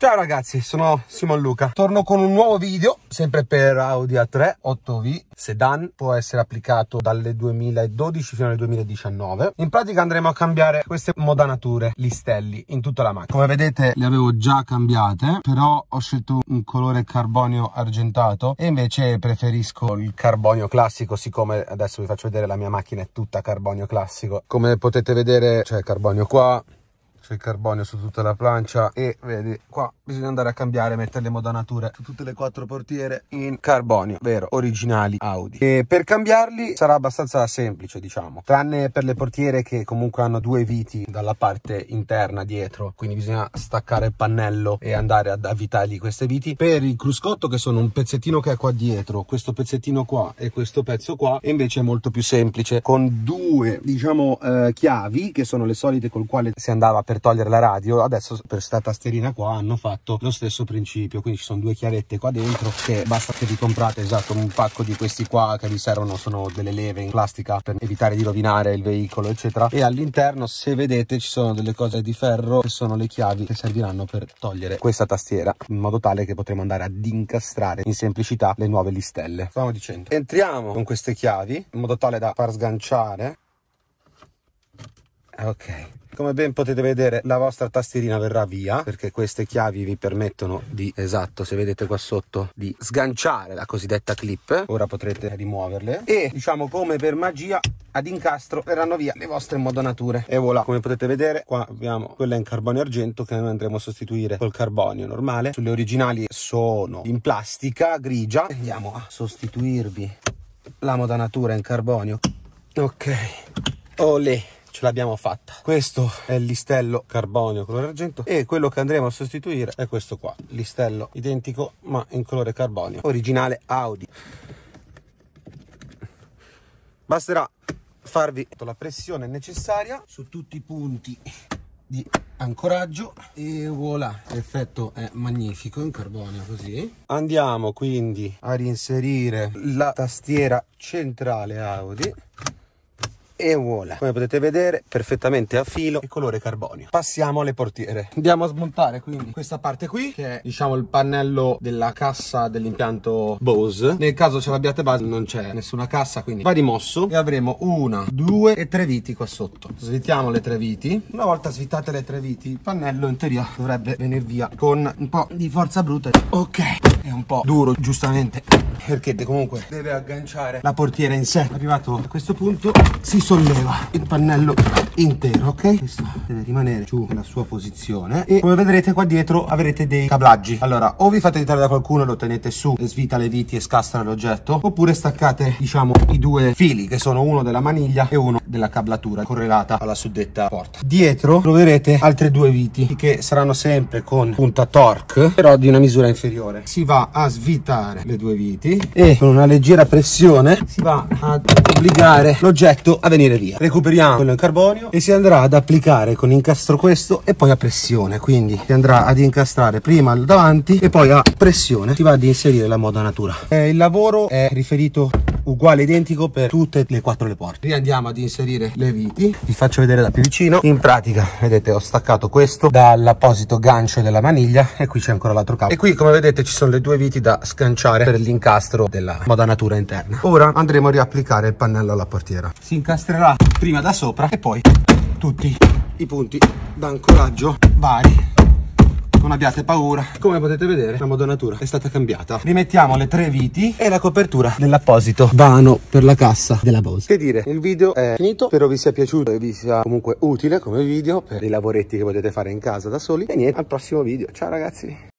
Ciao ragazzi, sono Simon Luca. Torno con un nuovo video, sempre per Audi A3 8V sedan. Può essere applicato dalle 2012 fino al 2019. In pratica andremo a cambiare queste modanature, listelli, in tutta la macchina. Come vedete le avevo già cambiate, però ho scelto un colore carbonio argentato e invece preferisco il carbonio classico, siccome adesso vi faccio vedere la mia macchina è tutta carbonio classico. Come potete vedere c'è carbonio qua, c'è il carbonio su tutta la plancia e vedi qua bisogna andare a cambiare mettere le modanature su tutte le quattro portiere in carbonio vero originali Audi e per cambiarli sarà abbastanza semplice diciamo tranne per le portiere che comunque hanno due viti dalla parte interna dietro quindi bisogna staccare il pannello e andare ad avvitargli queste viti per il cruscotto che sono un pezzettino che è qua dietro questo pezzettino qua e questo pezzo qua invece è molto più semplice con due diciamo eh, chiavi che sono le solite col quale si andava per togliere la radio adesso per questa tasterina qua hanno fatto lo stesso principio quindi ci sono due chiavette qua dentro che basta che vi comprate esatto un pacco di questi qua che vi servono sono delle leve in plastica per evitare di rovinare il veicolo eccetera e all'interno se vedete ci sono delle cose di ferro che sono le chiavi che serviranno per togliere questa tastiera in modo tale che potremo andare ad incastrare in semplicità le nuove listelle stiamo dicendo entriamo con queste chiavi in modo tale da far sganciare ok come ben potete vedere la vostra tastierina verrà via perché queste chiavi vi permettono di esatto se vedete qua sotto di sganciare la cosiddetta clip ora potrete rimuoverle e diciamo come per magia ad incastro verranno via le vostre modonature e voilà come potete vedere qua abbiamo quella in carbonio argento che noi andremo a sostituire col carbonio normale sulle originali sono in plastica grigia andiamo a sostituirvi la modanatura in carbonio ok olè ce l'abbiamo fatta questo è il l'istello carbonio colore argento e quello che andremo a sostituire è questo qua listello identico ma in colore carbonio originale Audi basterà farvi la pressione necessaria su tutti i punti di ancoraggio e voilà l'effetto è magnifico in carbonio così andiamo quindi a reinserire la tastiera centrale Audi e voilà come potete vedere perfettamente a filo e colore carbonio passiamo alle portiere andiamo a smontare quindi questa parte qui che è diciamo il pannello della cassa dell'impianto Bose nel caso ce l'abbiate base non c'è nessuna cassa quindi va rimosso e avremo una due e tre viti qua sotto svitiamo le tre viti una volta svitate le tre viti il pannello in teoria dovrebbe venire via con un po' di forza brutta ok è un po' duro giustamente perché comunque deve agganciare la portiera in sé arrivato a questo punto si solleva il pannello intero ok questo deve rimanere giù nella sua posizione e come vedrete qua dietro avrete dei cablaggi allora o vi fate aiutare da qualcuno e lo tenete su e svita le viti e scastra l'oggetto oppure staccate diciamo i due fili che sono uno della maniglia e uno della cablatura correlata alla suddetta porta. Dietro troverete altre due viti che saranno sempre con punta torque però di una misura inferiore. Si va a svitare le due viti e con una leggera pressione si va ad obbligare l'oggetto a venire via. Recuperiamo quello in carbonio e si andrà ad applicare con incastro questo e poi a pressione quindi si andrà ad incastrare prima davanti e poi a pressione si va ad inserire la moda natura. Eh, il lavoro è riferito uguale identico per tutte e quattro le porte riandiamo ad inserire le viti vi faccio vedere da più vicino in pratica vedete ho staccato questo dall'apposito gancio della maniglia e qui c'è ancora l'altro cavo e qui come vedete ci sono le due viti da sganciare per l'incastro della moda natura interna ora andremo a riapplicare il pannello alla portiera si incastrerà prima da sopra e poi tutti i punti d'ancoraggio vari non abbiate paura come potete vedere la modonatura è stata cambiata rimettiamo le tre viti e la copertura dell'apposito vano per la cassa della Bose che dire il video è finito spero vi sia piaciuto e vi sia comunque utile come video per i lavoretti che potete fare in casa da soli e niente al prossimo video ciao ragazzi